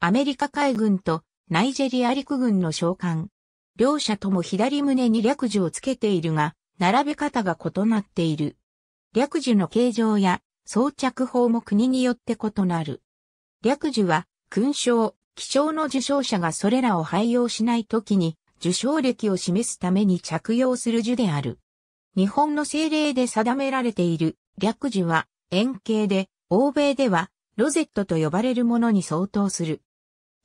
アメリカ海軍とナイジェリア陸軍の将官。両者とも左胸に略字をつけているが、並べ方が異なっている。略字の形状や装着法も国によって異なる。略字は、勲章、貴章の受章者がそれらを廃用しないときに、受章歴を示すために着用する樹である。日本の政令で定められている略字は、円形で、欧米では、ロゼットと呼ばれるものに相当する。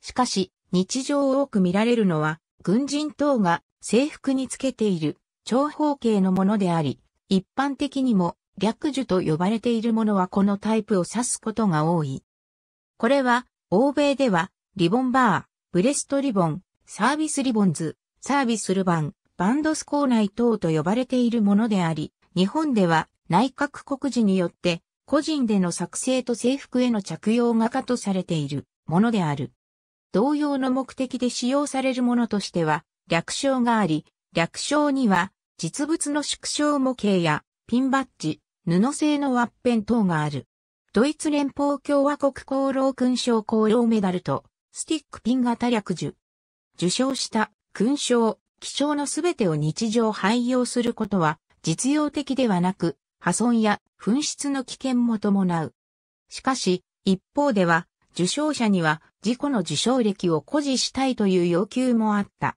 しかし、日常多く見られるのは、軍人等が制服につけている長方形のものであり、一般的にも逆樹と呼ばれているものはこのタイプを指すことが多い。これは、欧米では、リボンバー、ブレストリボン、サービスリボンズ、サービスルバン、バンドスコーナイ等と呼ばれているものであり、日本では内閣告示によって個人での作成と制服への着用が可とされているものである。同様の目的で使用されるものとしては、略称があり、略称には、実物の縮小模型や、ピンバッジ、布製のワッペン等がある。ドイツ連邦共和国功労勲章功労メダルと、スティックピン型略樹。受賞した勲章、気象のすべてを日常廃用することは実用的ではなく、破損や紛失の危険も伴う。しかし、一方では、受賞者には自己の受賞歴を誇示したいという要求もあった。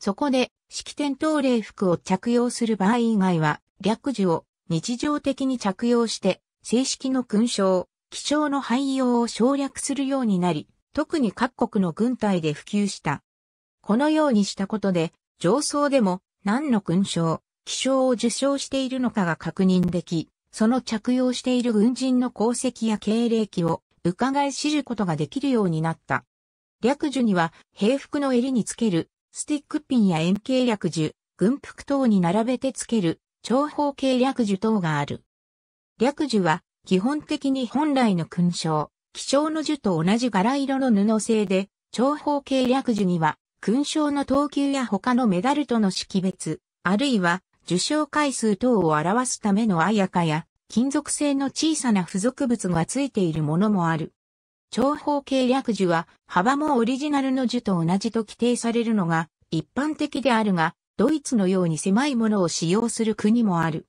そこで、式典等礼服を着用する場合以外は、略字を日常的に着用して、正式の勲章、気象の廃用を省略するようになり、特に各国の軍隊で普及した。このようにしたことで、上層でも何の勲章、気象を受賞しているのかが確認でき、その着用している軍人の功績や経歴を伺い知ることができるようになった。略樹には、平服の襟につける、スティックピンや円形略樹、軍服等に並べてつける、長方形略樹等がある。略樹は、基本的に本来の勲章、希象の樹と同じ柄色の布製で、長方形略樹には、勲章の等級や他のメダルとの識別、あるいは受賞回数等を表すためのあやかや、金属製の小さな付属物が付いているものもある。長方形略樹は幅もオリジナルの樹と同じと規定されるのが一般的であるが、ドイツのように狭いものを使用する国もある。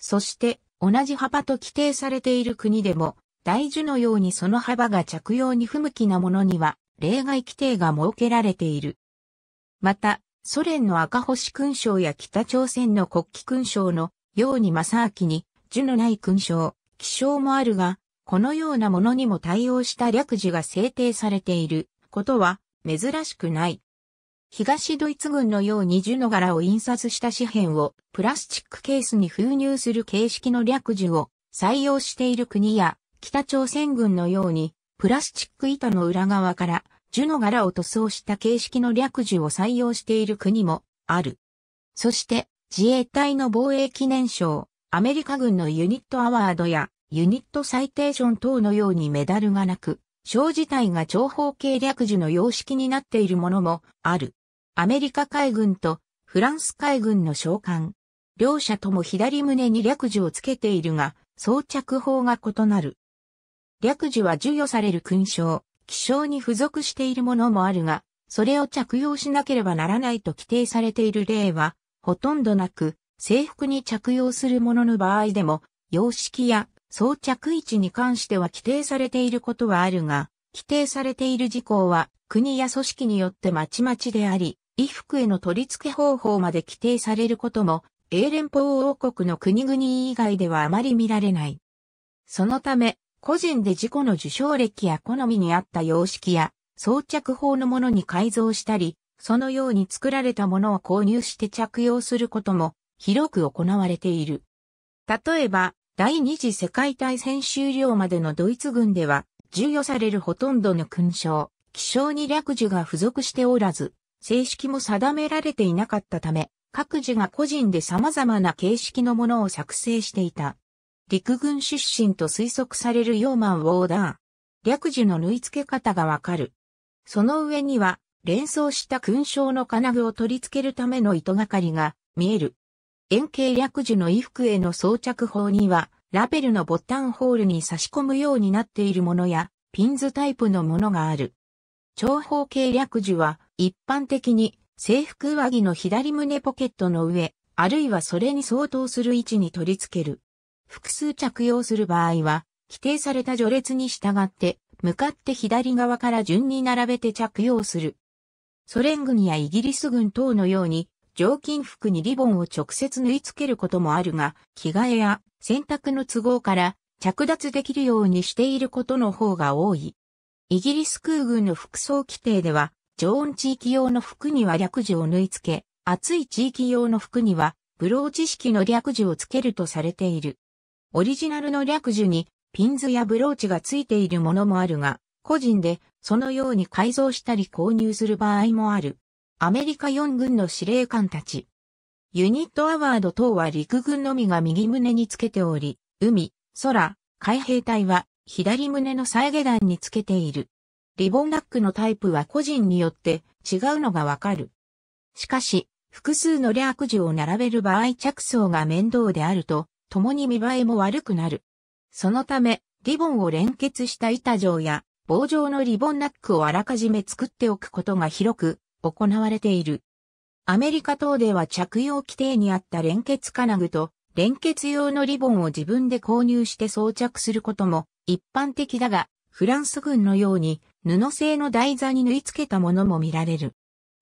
そして同じ幅と規定されている国でも、大樹のようにその幅が着用に不向きなものには例外規定が設けられている。また、ソ連の赤星勲章や北朝鮮の国旗勲章のように正明に樹のない勲章、気象もあるが、このようなものにも対応した略字が制定されていることは珍しくない。東ドイツ軍のように樹の柄を印刷した紙幣をプラスチックケースに封入する形式の略字を採用している国や北朝鮮軍のようにプラスチック板の裏側から樹の柄を塗装した形式の略字を採用している国もある。そして自衛隊の防衛記念章。アメリカ軍のユニットアワードやユニットサイテーション等のようにメダルがなく、賞自体が長方形略樹の様式になっているものもある。アメリカ海軍とフランス海軍の召喚。両者とも左胸に略樹をつけているが、装着法が異なる。略樹は授与される勲章、気象に付属しているものもあるが、それを着用しなければならないと規定されている例は、ほとんどなく、制服に着用するものの場合でも、様式や装着位置に関しては規定されていることはあるが、規定されている事項は国や組織によってまちまちであり、衣服への取り付け方法まで規定されることも、英連邦王国の国々以外ではあまり見られない。そのため、個人で事故の受賞歴や好みに合った様式や装着法のものに改造したり、そのように作られたものを購入して着用することも広く行われている。例えば、第二次世界大戦終了までのドイツ軍では、授与されるほとんどの勲章、気象に略樹が付属しておらず、正式も定められていなかったため、各自が個人で様々な形式のものを作成していた。陸軍出身と推測されるヨーマン・ウォーダー。略樹の縫い付け方がわかる。その上には、連想した勲章の金具を取り付けるための糸がかりが見える。円形略樹の衣服への装着法には、ラベルのボタンホールに差し込むようになっているものや、ピンズタイプのものがある。長方形略樹は、一般的に、制服上着の左胸ポケットの上、あるいはそれに相当する位置に取り付ける。複数着用する場合は、規定された序列に従って、向かって左側から順に並べて着用する。ソ連軍やイギリス軍等のように、常勤服にリボンを直接縫い付けることもあるが、着替えや洗濯の都合から着脱できるようにしていることの方が多い。イギリス空軍の服装規定では、常温地域用の服には略字を縫い付け、暑い地域用の服には、ブロー知識の略字をつけるとされている。オリジナルの略字に、ピンズやブローチが付いているものもあるが、個人でそのように改造したり購入する場合もある。アメリカ4軍の司令官たち。ユニットアワード等は陸軍のみが右胸につけており、海、空、海兵隊は左胸の再下段につけている。リボンラックのタイプは個人によって違うのがわかる。しかし、複数の略字を並べる場合着想が面倒であると、共に見栄えも悪くなる。そのため、リボンを連結した板状や棒状のリボンナックをあらかじめ作っておくことが広く行われている。アメリカ等では着用規定にあった連結金具と連結用のリボンを自分で購入して装着することも一般的だが、フランス軍のように布製の台座に縫い付けたものも見られる。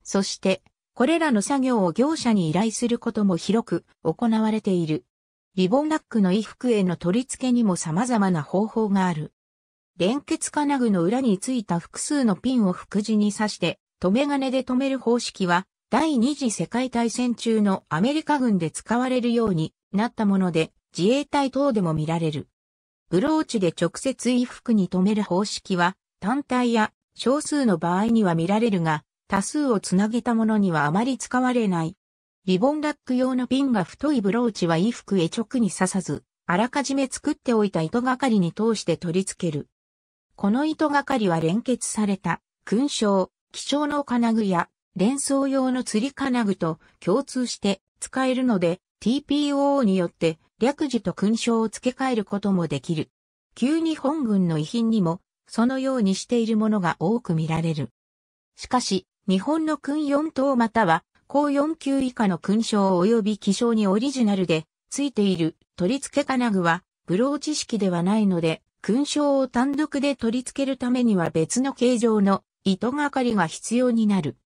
そして、これらの作業を業者に依頼することも広く行われている。リボンラックの衣服への取り付けにも様々な方法がある。連結金具の裏についた複数のピンを副字に刺して止め金で止める方式は、第二次世界大戦中のアメリカ軍で使われるようになったもので、自衛隊等でも見られる。ブローチで直接衣服に止める方式は、単体や少数の場合には見られるが、多数をつなげたものにはあまり使われない。リボンラック用のピンが太いブローチは衣服へ直に刺さず、あらかじめ作っておいた糸がかりに通して取り付ける。この糸がかりは連結された、勲章、気象の金具や連想用の釣り金具と共通して使えるので TPO によって略字と勲章を付け替えることもできる。旧日本軍の遺品にもそのようにしているものが多く見られる。しかし、日本の勲4等または高4級以下の勲章及び気象にオリジナルで付いている取り付け金具はブロー知識ではないので、勲章を単独で取り付けるためには別の形状の糸がかりが必要になる。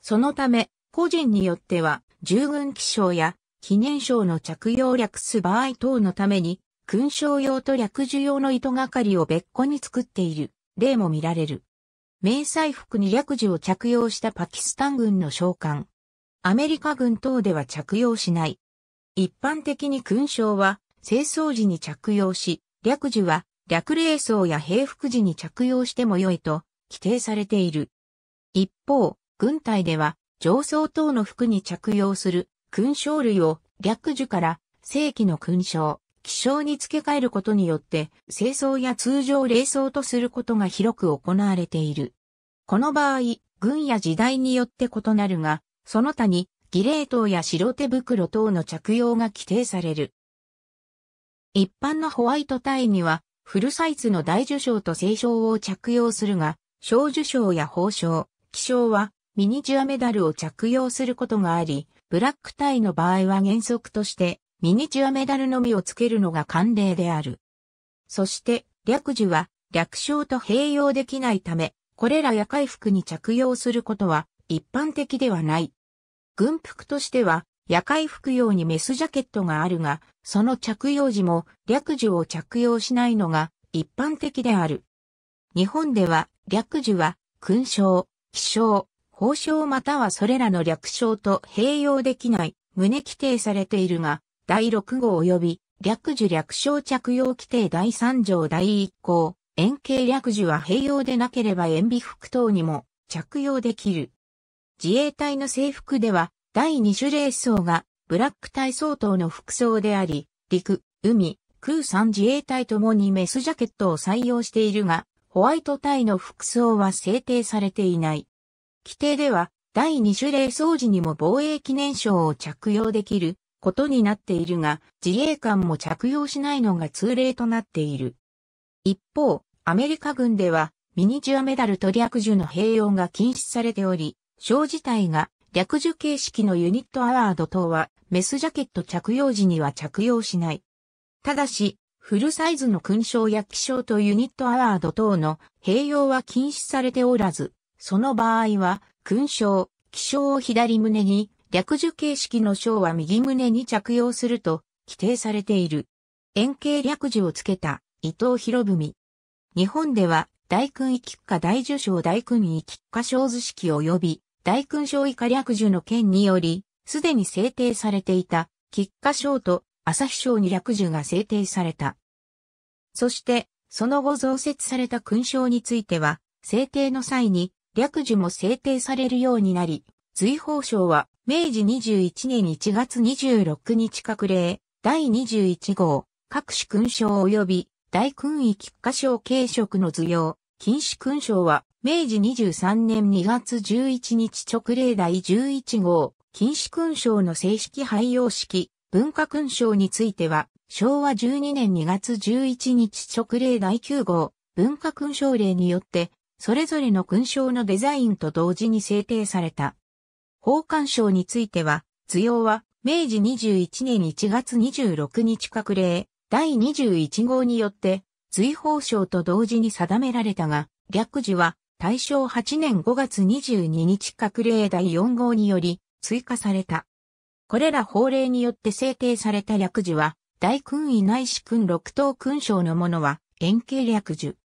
そのため、個人によっては、従軍記章や記念章の着用略す場合等のために、勲章用と略樹用の糸がかりを別個に作っている例も見られる。迷彩服に略樹を着用したパキスタン軍の将官。アメリカ軍等では着用しない。一般的に勲章は清掃時に着用し、略樹は略礼装や平服時に着用しても良いと規定されている。一方、軍隊では、上層等の服に着用する勲章類を略樹から正規の勲章、気象に付け替えることによって、清掃や通常礼装とすることが広く行われている。この場合、軍や時代によって異なるが、その他に儀礼等や白手袋等の着用が規定される。一般のホワイトタイには、フルサイズの大受章と清掃を着用するが、小受賞や宝章、気章はミニチュアメダルを着用することがあり、ブラックタイの場合は原則としてミニチュアメダルのみをつけるのが慣例である。そして略樹は略称と併用できないため、これら夜会服に着用することは一般的ではない。軍服としては夜会服用にメスジャケットがあるが、その着用時も略樹を着用しないのが一般的である。日本では略樹は、勲章、希章、褒章またはそれらの略称と併用できない、旨規定されているが、第6号及び、略樹略称着用規定第3条第1項、円形略樹は併用でなければ塩ビ服等にも着用できる。自衛隊の制服では、第2種類層が、ブラック体相当の服装であり、陸、海、空三自衛隊ともにメスジャケットを採用しているが、ホワイトタイの服装は制定されていない。規定では、第2種類掃除にも防衛記念賞を着用できることになっているが、自衛官も着用しないのが通例となっている。一方、アメリカ軍では、ミニチュアメダルと略樹の併用が禁止されており、賞自体が略樹形式のユニットアワード等は、メスジャケット着用時には着用しない。ただし、フルサイズの勲章や記章とユニットアワード等の併用は禁止されておらず、その場合は、勲章、記章を左胸に、略樹形式の章は右胸に着用すると規定されている。円形略樹をつけた伊藤博文。日本では、大勲位菊花大樹章大勲位菊花賞図式及び、大勲章以下略樹の件により、すでに制定されていた、菊花賞と朝日賞に略樹が制定された。そして、その後増設された勲章については、制定の際に略樹も制定されるようになり、随法章は明治21年1月26日閣令第21号各種勲章及び大勲位菊花章継職の図用禁止勲章は明治23年2月11日直令第11号禁止勲章の正式廃用式文化勲章については昭和12年2月11日直令第9号、文化勲章令によって、それぞれの勲章のデザインと同時に制定された。法官章については、図用は、明治21年1月26日閣令、第21号によって、随法章と同時に定められたが、略字は、大正8年5月22日閣令第4号により、追加された。これら法令によって制定された略字は、大勲位内史勲六等勲章のものは、円形略樹。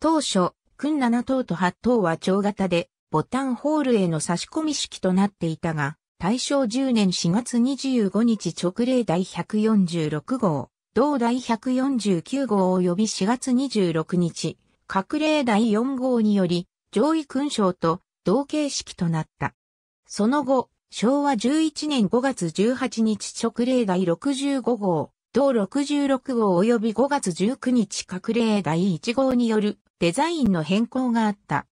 当初、勲七等と八等は長型で、ボタンホールへの差し込み式となっていたが、大正10年4月25日直令第146号、同第149号及び4月26日、各例第4号により、上位勲章と同形式となった。その後、昭和11年5月18日直令第65号、同66号及び5月19日閣例第1号によるデザインの変更があった。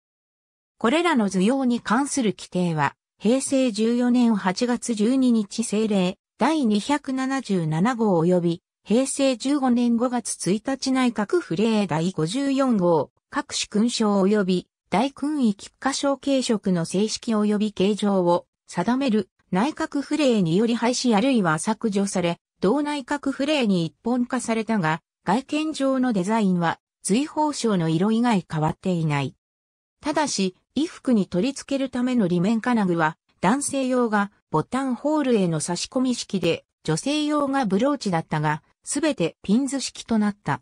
これらの図用に関する規定は、平成14年8月12日政令第277号及び平成15年5月1日内閣府令第54号、各種勲章及び大勲位菊花章形色の正式及び形状を定める内閣府令により廃止あるいは削除され、同内閣フレーに一本化されたが、外見上のデザインは、随宝章の色以外変わっていない。ただし、衣服に取り付けるための裏面金具は、男性用がボタンホールへの差し込み式で、女性用がブローチだったが、すべてピンズ式となった。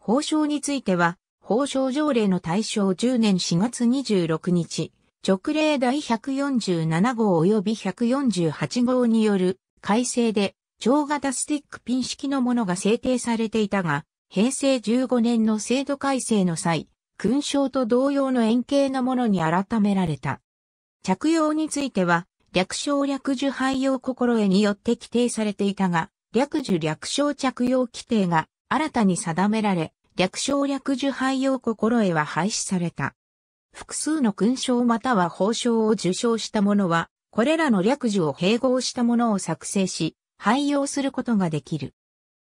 報章については、報章条例の対象10年4月26日、直令第147号及び148号による改正で超型スティックピン式のものが制定されていたが、平成15年の制度改正の際、勲章と同様の円形のものに改められた。着用については、略称略樹廃用心得によって規定されていたが、略樹略称着用規定が新たに定められ、略称略樹廃用心得は廃止された。複数の勲章または褒章を受章した者は、これらの略樹を併合したものを作成し、廃用することができる。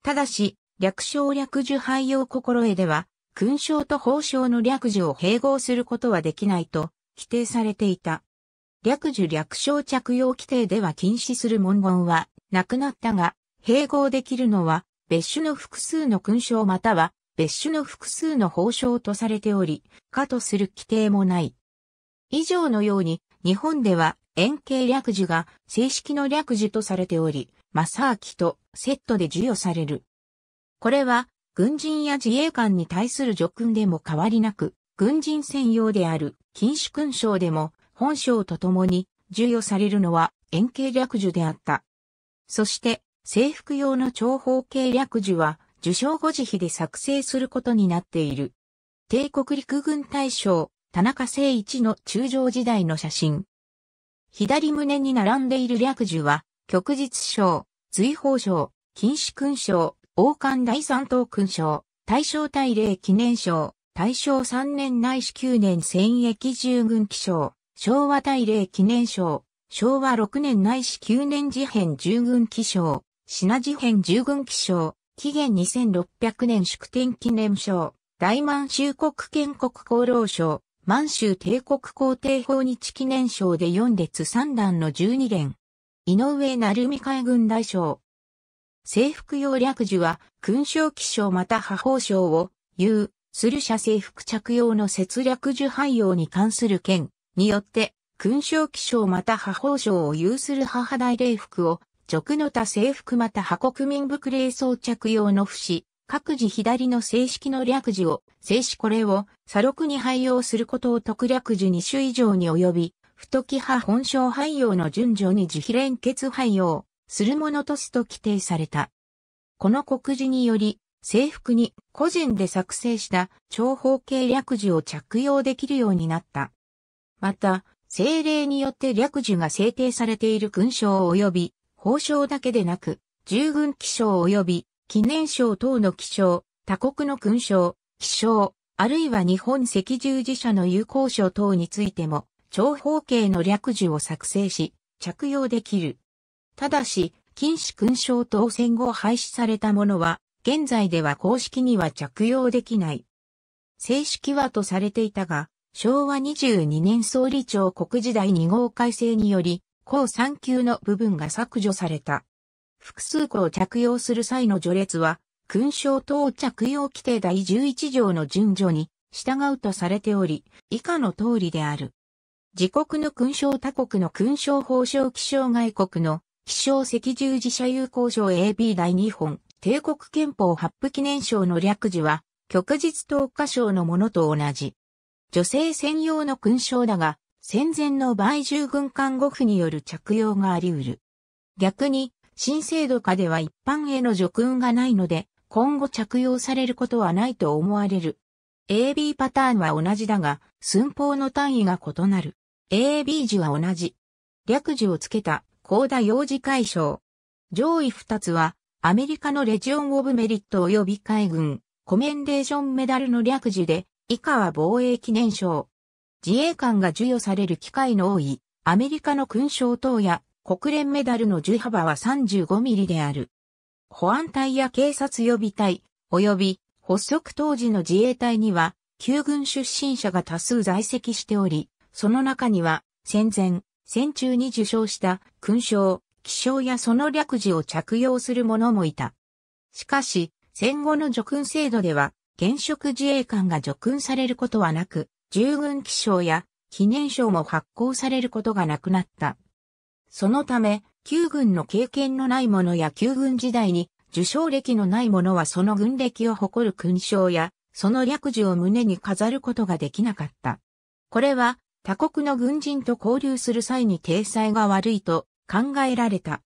ただし、略称略樹廃用心得では、勲章と褒章の略樹を併合することはできないと規定されていた。略樹略称着用規定では禁止する文言はなくなったが、併合できるのは別種の複数の勲章または別種の複数の褒章とされており、可とする規定もない。以上のように、日本では円形略樹が正式の略樹とされており、正明とセットで授与される。これは、軍人や自衛官に対する叙勲でも変わりなく、軍人専用である禁止勲章でも、本章とともに授与されるのは円形略樹であった。そして、制服用の長方形略樹は、受賞後自費で作成することになっている。帝国陸軍大将、田中誠一の中将時代の写真。左胸に並んでいる略樹は、旭日賞、随宝賞、金止勲章、王冠第三等勲章、大正大礼記念章、大正三年内史九年戦役従軍記章、昭和大礼記念章、昭和六年内史九年事変従軍記章、品事変従軍記章、紀元2600年祝典記念章、大満州国建国功労章、満州帝国皇帝法日記念章で4列3段の12連。井上成美海軍大将。制服用略樹は、勲章気章また破法章を、有、する者制服着用の節略樹配用に関する件によって、勲章気章また破法章を有する母大礼服を、直の他制服また破国民服礼装着用の不死、各自左の正式の略樹を、正式これを、左六に配用することを特略樹2種以上に及び、太き派本性汎用の順序に慈悲連結汎用するものとすと規定された。この告示により、制服に個人で作成した長方形略字を着用できるようになった。また、政令によって略字が制定されている勲章及び、褒章だけでなく、従軍記章及び、記念章等の記章、他国の勲章、記章、あるいは日本赤十字社の有効章等についても、長方形の略樹を作成し、着用できる。ただし、禁止勲章等戦後廃止されたものは、現在では公式には着用できない。正式はとされていたが、昭和22年総理庁国時代2号改正により、高3級の部分が削除された。複数個を着用する際の序列は、勲章等着用規定第11条の順序に従うとされており、以下の通りである。自国の勲章他国の勲章法章気象外国の気象赤十字社友好賞 AB 第2本帝国憲法発布記念賞の略字は旭日投下賞のものと同じ。女性専用の勲章だが戦前の倍従軍艦護符による着用があり得る。逆に新制度下では一般への叙勲がないので今後着用されることはないと思われる。AB パターンは同じだが、寸法の単位が異なる。AB 字は同じ。略字をつけた、高田幼児解消。上位二つは、アメリカのレジオン・オブ・メリット及び海軍、コメンデーションメダルの略字で、以下は防衛記念賞。自衛官が授与される機会の多い、アメリカの勲章等や、国連メダルの重幅は35ミリである。保安隊や警察予備隊、及び発足当時の自衛隊には、旧軍出身者が多数在籍しており、その中には、戦前、戦中に受賞した勲章、気章やその略字を着用する者もいた。しかし、戦後の叙勲制度では、現職自衛官が叙勲されることはなく、従軍気章や記念章も発行されることがなくなった。そのため、旧軍の経験のない者や旧軍時代に受賞歴のない者はその軍歴を誇る勲章やその略字を胸に飾ることができなかった。これは他国の軍人と交流する際に体裁が悪いと考えられた。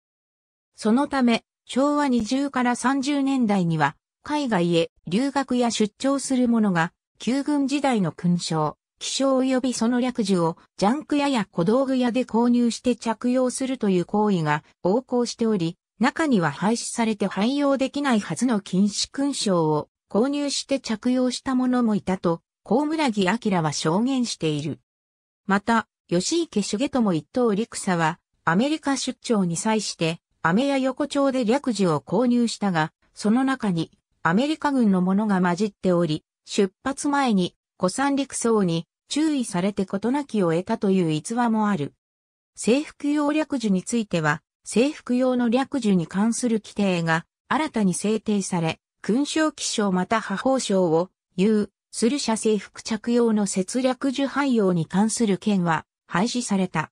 そのため、昭和20から30年代には、海外へ留学や出張する者が、旧軍時代の勲章、気象及びその略字をジャンク屋や小道具屋で購入して着用するという行為が横行しており、中には廃止されて廃用できないはずの禁止勲章を購入して着用した者もいたと、高村木明は証言している。また、吉池重友一等陸佐は、アメリカ出張に際して、アメや横丁で略字を購入したが、その中に、アメリカ軍のものが混じっており、出発前に、古参陸層に注意されて事なきを得たという逸話もある。制服用略字については、制服用の略字に関する規定が新たに制定され、勲章記章また破法章を、有、する者制服着用の節略受配用に関する件は、廃止された。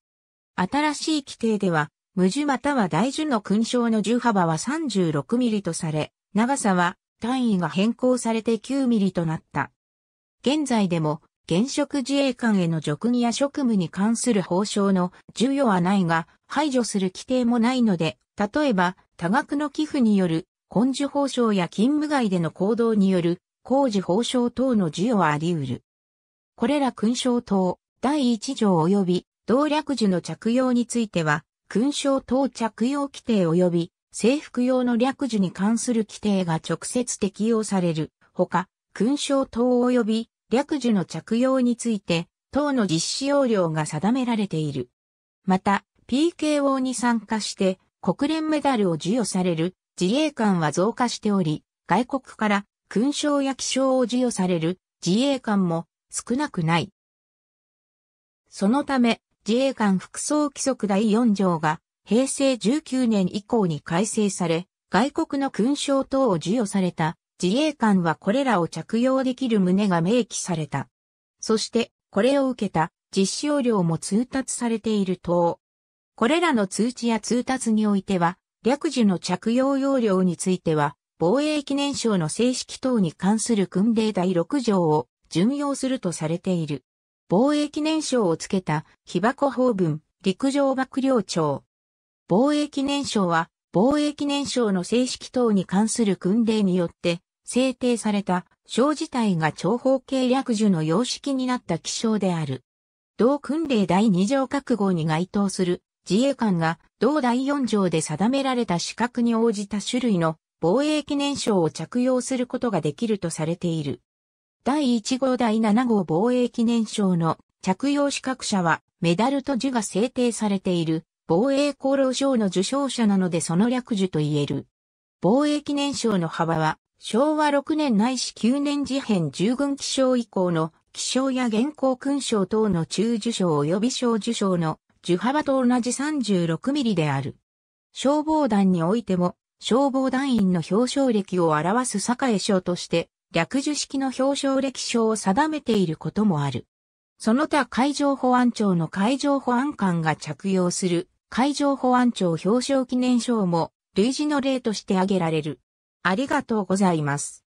新しい規定では、無樹または大樹の勲章の樹幅は36ミリとされ、長さは単位が変更されて9ミリとなった。現在でも、現職自衛官への職務や職務に関する報奨の授与はないが、排除する規定もないので、例えば、多額の寄付による根樹報奨や勤務外での行動による工事報奨等の授与はあり得る。これら勲章等第一条及び同略樹の着用については、勲章等着用規定及び制服用の略樹に関する規定が直接適用される。ほか、勲章等及び略樹の着用について、等の実施要領が定められている。また、PKO に参加して国連メダルを授与される自衛官は増加しており、外国から勲章や記章を授与される自衛官も少なくない。そのため、自衛官服装規則第4条が平成19年以降に改正され、外国の勲章等を授与された自衛官はこれらを着用できる旨が明記された。そして、これを受けた実施要領も通達されている等。これらの通知や通達においては、略樹の着用要領については、防衛記念章の正式等に関する訓令第6条を準用するとされている。防衛記念章をつけた被箱法文、陸上幕僚長。防衛記念章は、防衛記念章の正式等に関する訓令によって、制定された章自体が長方形略樹の様式になった記章である。同訓令第2条各号に該当する自衛官が同第4条で定められた資格に応じた種類の防衛記念賞を着用することができるとされている。第1号第7号防衛記念賞の着用資格者はメダルと樹が制定されている防衛功労賞の受賞者なのでその略樹と言える。防衛記念賞の幅は昭和6年内いし9年事変従軍記章以降の記章や現行勲章等の中受賞及び小受賞の受幅と同じ36ミリである。消防団においても、消防団員の表彰歴を表す栄賞として、略樹式の表彰歴賞を定めていることもある。その他海上保安庁の海上保安官が着用する海上保安庁表彰記念賞も類似の例として挙げられる。ありがとうございます。